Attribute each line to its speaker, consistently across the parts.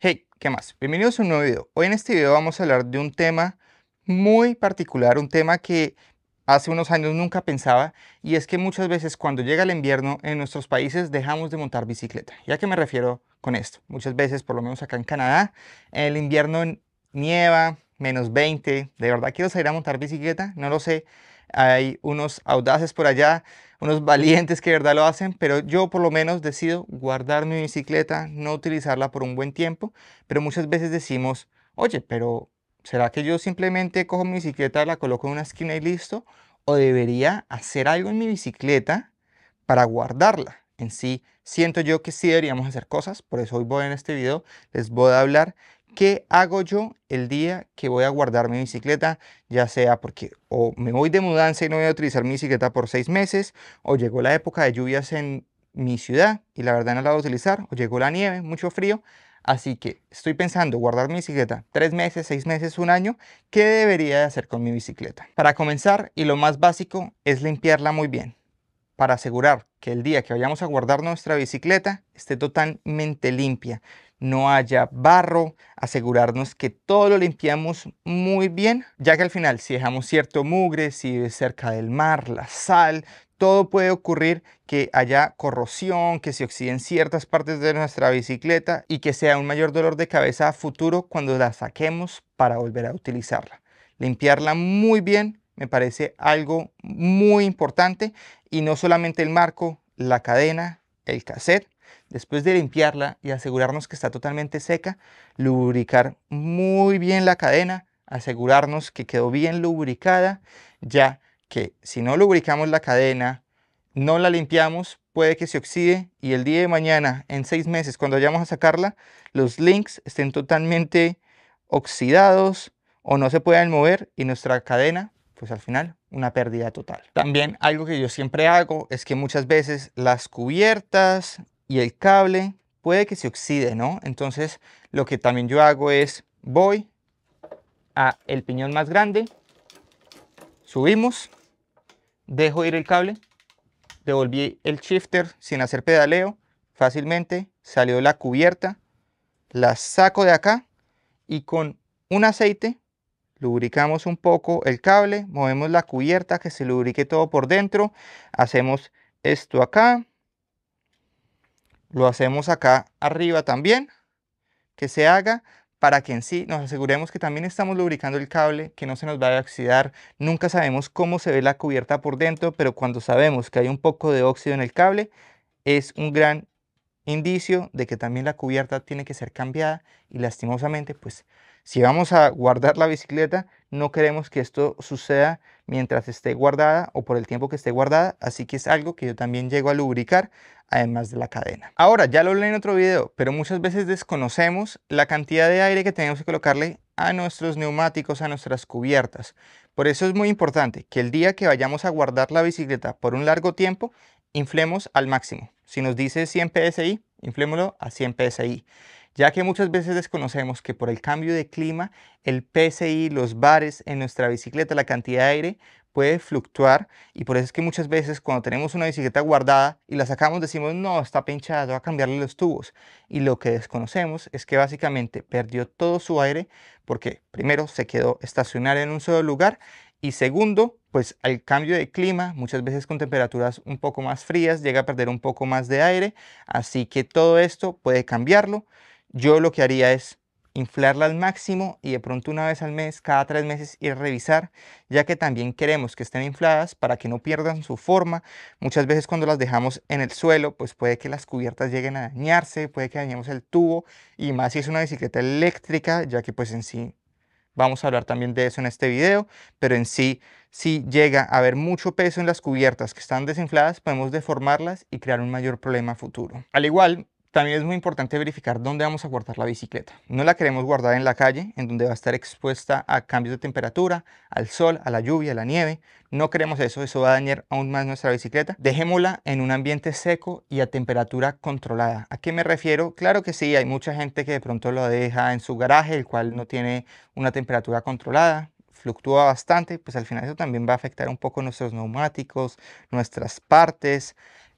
Speaker 1: Hey, ¿qué más? Bienvenidos a un nuevo video. Hoy en este video vamos a hablar de un tema muy particular, un tema que hace unos años nunca pensaba y es que muchas veces cuando llega el invierno en nuestros países dejamos de montar bicicleta. ¿Ya que me refiero con esto? Muchas veces, por lo menos acá en Canadá, el invierno nieva, menos 20. De verdad quiero salir a montar bicicleta, no lo sé. Hay unos audaces por allá, unos valientes que de verdad lo hacen, pero yo por lo menos decido guardar mi bicicleta, no utilizarla por un buen tiempo. Pero muchas veces decimos, oye, pero ¿será que yo simplemente cojo mi bicicleta, la coloco en una esquina y listo? ¿O debería hacer algo en mi bicicleta para guardarla? En sí, siento yo que sí deberíamos hacer cosas, por eso hoy voy en este video, les voy a hablar ¿Qué hago yo el día que voy a guardar mi bicicleta? Ya sea porque o me voy de mudanza y no voy a utilizar mi bicicleta por seis meses, o llegó la época de lluvias en mi ciudad y la verdad no la voy a utilizar, o llegó la nieve, mucho frío. Así que estoy pensando guardar mi bicicleta tres meses, seis meses, un año. ¿Qué debería hacer con mi bicicleta? Para comenzar, y lo más básico, es limpiarla muy bien para asegurar que el día que vayamos a guardar nuestra bicicleta esté totalmente limpia no haya barro, asegurarnos que todo lo limpiamos muy bien, ya que al final si dejamos cierto mugre, si vive cerca del mar, la sal, todo puede ocurrir que haya corrosión, que se oxiden ciertas partes de nuestra bicicleta y que sea un mayor dolor de cabeza a futuro cuando la saquemos para volver a utilizarla. Limpiarla muy bien me parece algo muy importante y no solamente el marco, la cadena, el cassette, Después de limpiarla y asegurarnos que está totalmente seca, lubricar muy bien la cadena, asegurarnos que quedó bien lubricada, ya que si no lubricamos la cadena, no la limpiamos, puede que se oxide y el día de mañana, en seis meses, cuando vayamos a sacarla, los links estén totalmente oxidados o no se puedan mover y nuestra cadena, pues al final, una pérdida total. También algo que yo siempre hago es que muchas veces las cubiertas y el cable puede que se oxide, ¿no? Entonces lo que también yo hago es voy a el piñón más grande, subimos, dejo ir el cable, devolví el shifter sin hacer pedaleo, fácilmente salió la cubierta, la saco de acá y con un aceite lubricamos un poco el cable, movemos la cubierta que se lubrique todo por dentro, hacemos esto acá, lo hacemos acá arriba también, que se haga para que en sí nos aseguremos que también estamos lubricando el cable, que no se nos vaya a oxidar. Nunca sabemos cómo se ve la cubierta por dentro, pero cuando sabemos que hay un poco de óxido en el cable, es un gran indicio de que también la cubierta tiene que ser cambiada y lastimosamente pues si vamos a guardar la bicicleta, no queremos que esto suceda mientras esté guardada o por el tiempo que esté guardada, así que es algo que yo también llego a lubricar además de la cadena. Ahora, ya lo hablé en otro video, pero muchas veces desconocemos la cantidad de aire que tenemos que colocarle a nuestros neumáticos, a nuestras cubiertas. Por eso es muy importante que el día que vayamos a guardar la bicicleta por un largo tiempo, inflemos al máximo. Si nos dice 100 PSI, inflémoslo a 100 PSI, ya que muchas veces desconocemos que por el cambio de clima, el PSI, los bares en nuestra bicicleta, la cantidad de aire puede fluctuar y por eso es que muchas veces cuando tenemos una bicicleta guardada y la sacamos decimos no, está pinchada, voy a cambiarle los tubos y lo que desconocemos es que básicamente perdió todo su aire porque primero se quedó estacionaria en un solo lugar y segundo, pues al cambio de clima, muchas veces con temperaturas un poco más frías, llega a perder un poco más de aire, así que todo esto puede cambiarlo. Yo lo que haría es inflarla al máximo y de pronto una vez al mes, cada tres meses, ir a revisar, ya que también queremos que estén infladas para que no pierdan su forma. Muchas veces cuando las dejamos en el suelo, pues puede que las cubiertas lleguen a dañarse, puede que dañemos el tubo y más si es una bicicleta eléctrica, ya que pues en sí Vamos a hablar también de eso en este video, pero en sí, si llega a haber mucho peso en las cubiertas que están desinfladas, podemos deformarlas y crear un mayor problema futuro. Al igual, también es muy importante verificar dónde vamos a guardar la bicicleta. No la queremos guardar en la calle, en donde va a estar expuesta a cambios de temperatura, al sol, a la lluvia, a la nieve. No queremos eso, eso va a dañar aún más nuestra bicicleta. Dejémosla en un ambiente seco y a temperatura controlada. ¿A qué me refiero? Claro que sí, hay mucha gente que de pronto lo deja en su garaje, el cual no tiene una temperatura controlada fluctúa bastante, pues al final eso también va a afectar un poco nuestros neumáticos, nuestras partes,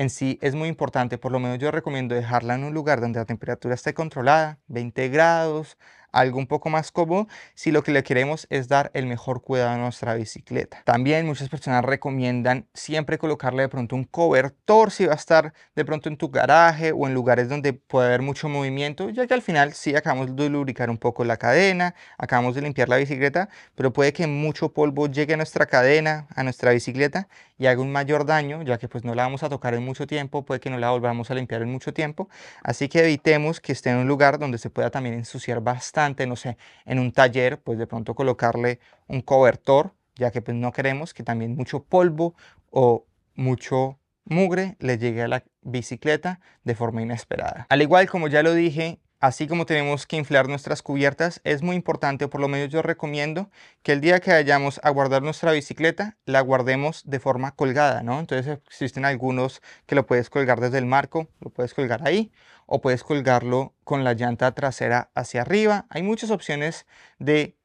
Speaker 1: en sí es muy importante. Por lo menos yo recomiendo dejarla en un lugar donde la temperatura esté controlada, 20 grados, algo un poco más cómodo si lo que le queremos es dar el mejor cuidado a nuestra bicicleta. También muchas personas recomiendan siempre colocarle de pronto un cobertor si va a estar de pronto en tu garaje o en lugares donde puede haber mucho movimiento, ya que al final sí acabamos de lubricar un poco la cadena, acabamos de limpiar la bicicleta, pero puede que mucho polvo llegue a nuestra cadena, a nuestra bicicleta y haga un mayor daño, ya que pues no la vamos a tocar en mucho tiempo, puede que no la volvamos a limpiar en mucho tiempo, así que evitemos que esté en un lugar donde se pueda también ensuciar bastante no sé, en un taller, pues de pronto colocarle un cobertor, ya que pues no queremos que también mucho polvo o mucho mugre le llegue a la bicicleta de forma inesperada. Al igual como ya lo dije, así como tenemos que inflar nuestras cubiertas, es muy importante, o por lo menos yo recomiendo, que el día que vayamos a guardar nuestra bicicleta, la guardemos de forma colgada, ¿no? Entonces existen algunos que lo puedes colgar desde el marco, lo puedes colgar ahí, o puedes colgarlo con la llanta trasera hacia arriba. Hay muchas opciones de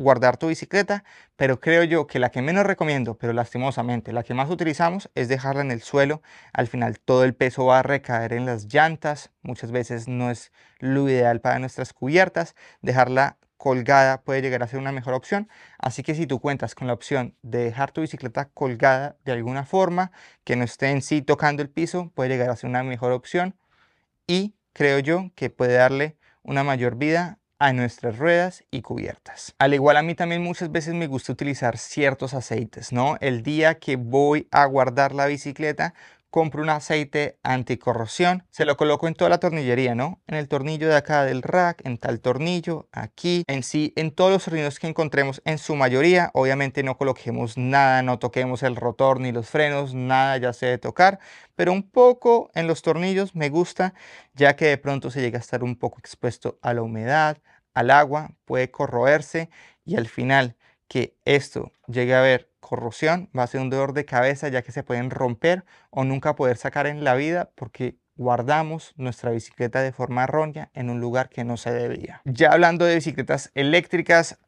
Speaker 1: guardar tu bicicleta, pero creo yo que la que menos recomiendo, pero lastimosamente la que más utilizamos, es dejarla en el suelo. Al final todo el peso va a recaer en las llantas, muchas veces no es lo ideal para nuestras cubiertas. Dejarla colgada puede llegar a ser una mejor opción, así que si tú cuentas con la opción de dejar tu bicicleta colgada de alguna forma, que no esté en sí tocando el piso, puede llegar a ser una mejor opción y creo yo que puede darle una mayor vida a nuestras ruedas y cubiertas. Al igual a mí también muchas veces me gusta utilizar ciertos aceites, ¿no? El día que voy a guardar la bicicleta, compro un aceite anticorrosión, se lo coloco en toda la tornillería, ¿no? En el tornillo de acá del rack, en tal tornillo, aquí, en sí, en todos los tornillos que encontremos, en su mayoría, obviamente no coloquemos nada, no toquemos el rotor ni los frenos, nada ya se debe tocar, pero un poco en los tornillos me gusta, ya que de pronto se llega a estar un poco expuesto a la humedad, al agua, puede corroerse y al final que esto llegue a haber corrosión, va a ser un dolor de cabeza ya que se pueden romper o nunca poder sacar en la vida porque guardamos nuestra bicicleta de forma errónea en un lugar que no se debía. Ya hablando de bicicletas eléctricas,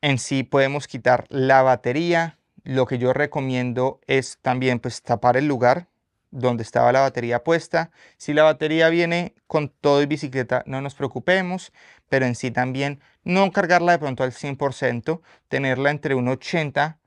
Speaker 1: en sí podemos quitar la batería. Lo que yo recomiendo es también pues tapar el lugar donde estaba la batería puesta. Si la batería viene con todo y bicicleta, no nos preocupemos pero en sí también no cargarla de pronto al 100%, tenerla entre un 80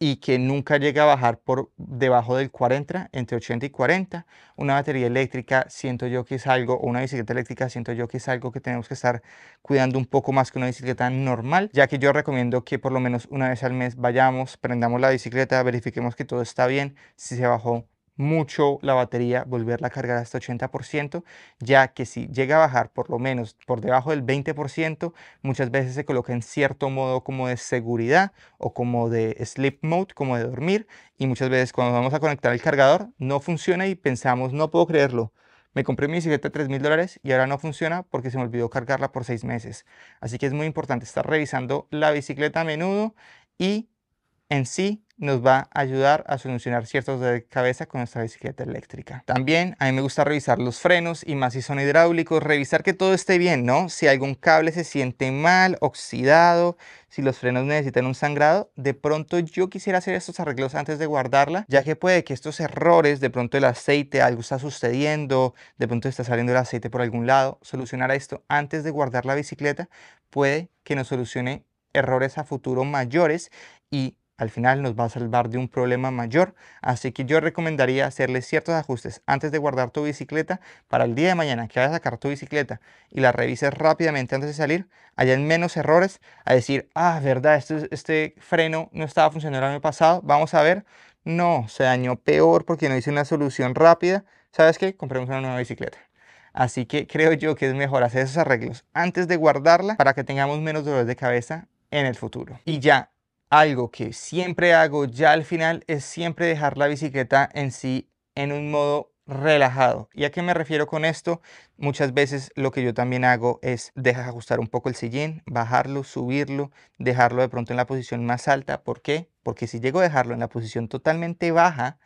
Speaker 1: y que nunca llegue a bajar por debajo del 40, entre 80 y 40. Una batería eléctrica siento yo que es algo, o una bicicleta eléctrica siento yo que es algo que tenemos que estar cuidando un poco más que una bicicleta normal, ya que yo recomiendo que por lo menos una vez al mes vayamos, prendamos la bicicleta, verifiquemos que todo está bien, si se bajó mucho la batería, volverla a cargar hasta 80%, ya que si llega a bajar por lo menos por debajo del 20%, muchas veces se coloca en cierto modo como de seguridad o como de sleep mode, como de dormir, y muchas veces cuando vamos a conectar el cargador no funciona y pensamos, no puedo creerlo. Me compré mi bicicleta de 3 mil dólares y ahora no funciona porque se me olvidó cargarla por seis meses. Así que es muy importante estar revisando la bicicleta a menudo y en sí nos va a ayudar a solucionar ciertos de cabeza con nuestra bicicleta eléctrica. También a mí me gusta revisar los frenos y más si son hidráulicos, revisar que todo esté bien, ¿no? Si algún cable se siente mal, oxidado, si los frenos necesitan un sangrado, de pronto yo quisiera hacer estos arreglos antes de guardarla, ya que puede que estos errores, de pronto el aceite, algo está sucediendo, de pronto está saliendo el aceite por algún lado, solucionar esto antes de guardar la bicicleta puede que nos solucione errores a futuro mayores y al final nos va a salvar de un problema mayor, así que yo recomendaría hacerle ciertos ajustes antes de guardar tu bicicleta para el día de mañana que vayas a sacar tu bicicleta y la revises rápidamente antes de salir, hayan menos errores a decir, ah, verdad, este, este, freno no estaba funcionando el año pasado, vamos a ver, no, se dañó peor porque no hice una solución rápida, ¿sabes qué? Compremos una nueva bicicleta. Así que creo yo que es mejor hacer esos arreglos antes de guardarla para que tengamos menos dolores de cabeza en el futuro. Y ya, algo que siempre hago ya al final es siempre dejar la bicicleta en sí en un modo relajado. ¿Y a qué me refiero con esto? Muchas veces lo que yo también hago es dejar ajustar un poco el sillín, bajarlo, subirlo, dejarlo de pronto en la posición más alta. ¿Por qué? Porque si llego a dejarlo en la posición totalmente baja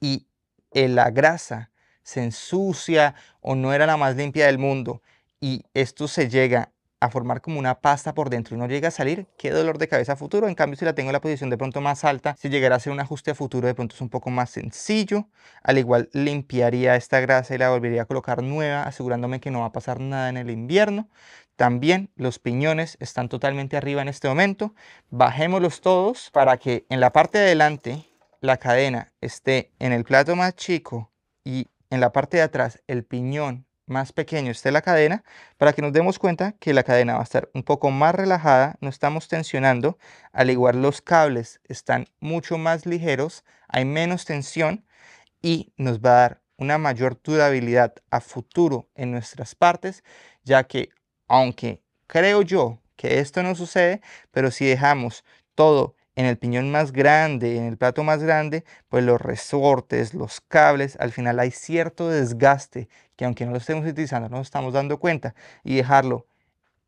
Speaker 1: y eh, la grasa se ensucia o no era la más limpia del mundo y esto se llega a formar como una pasta por dentro y no llega a salir, qué dolor de cabeza futuro. En cambio, si la tengo en la posición de pronto más alta, si llegara a ser un ajuste a futuro, de pronto es un poco más sencillo. Al igual, limpiaría esta grasa y la volvería a colocar nueva, asegurándome que no va a pasar nada en el invierno. También los piñones están totalmente arriba en este momento. Bajémoslos todos para que en la parte de adelante la cadena esté en el plato más chico y en la parte de atrás el piñón más pequeño esté la cadena, para que nos demos cuenta que la cadena va a estar un poco más relajada, no estamos tensionando, al igual los cables están mucho más ligeros, hay menos tensión y nos va a dar una mayor durabilidad a futuro en nuestras partes, ya que aunque creo yo que esto no sucede, pero si dejamos todo en el piñón más grande, en el plato más grande, pues los resortes, los cables, al final hay cierto desgaste que aunque no lo estemos utilizando, no nos estamos dando cuenta y dejarlo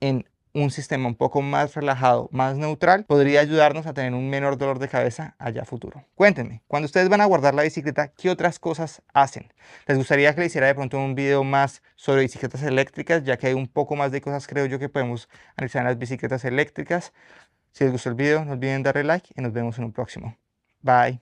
Speaker 1: en un sistema un poco más relajado, más neutral, podría ayudarnos a tener un menor dolor de cabeza allá futuro. Cuéntenme, cuando ustedes van a guardar la bicicleta, ¿qué otras cosas hacen? ¿Les gustaría que le hiciera de pronto un video más sobre bicicletas eléctricas, ya que hay un poco más de cosas creo yo que podemos analizar en las bicicletas eléctricas? Si les gustó el video, no olviden darle like y nos vemos en un próximo. Bye.